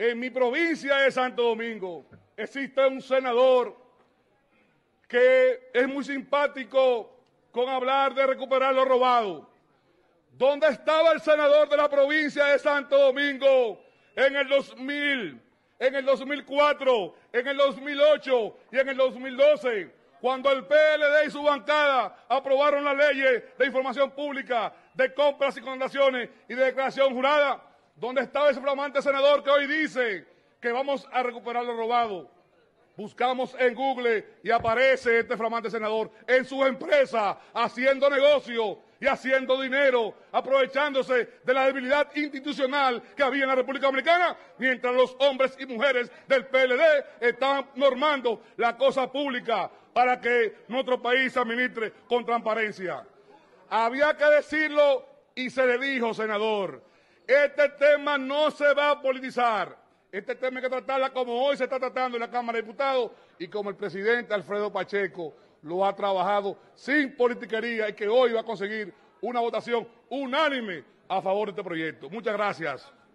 En mi provincia de Santo Domingo existe un senador que es muy simpático con hablar de recuperar lo robado. ¿Dónde estaba el senador de la provincia de Santo Domingo en el 2000, en el 2004, en el 2008 y en el 2012? Cuando el PLD y su bancada aprobaron las leyes de información pública, de compras y condenaciones y de declaración jurada, ¿Dónde estaba ese flamante senador que hoy dice que vamos a recuperar lo robado? Buscamos en Google y aparece este flamante senador en su empresa haciendo negocio y haciendo dinero, aprovechándose de la debilidad institucional que había en la República Dominicana, mientras los hombres y mujeres del PLD estaban normando la cosa pública para que nuestro país se administre con transparencia. Había que decirlo y se le dijo, senador, este tema no se va a politizar. Este tema hay que tratarla como hoy se está tratando en la Cámara de Diputados y como el presidente Alfredo Pacheco lo ha trabajado sin politiquería y que hoy va a conseguir una votación unánime a favor de este proyecto. Muchas gracias.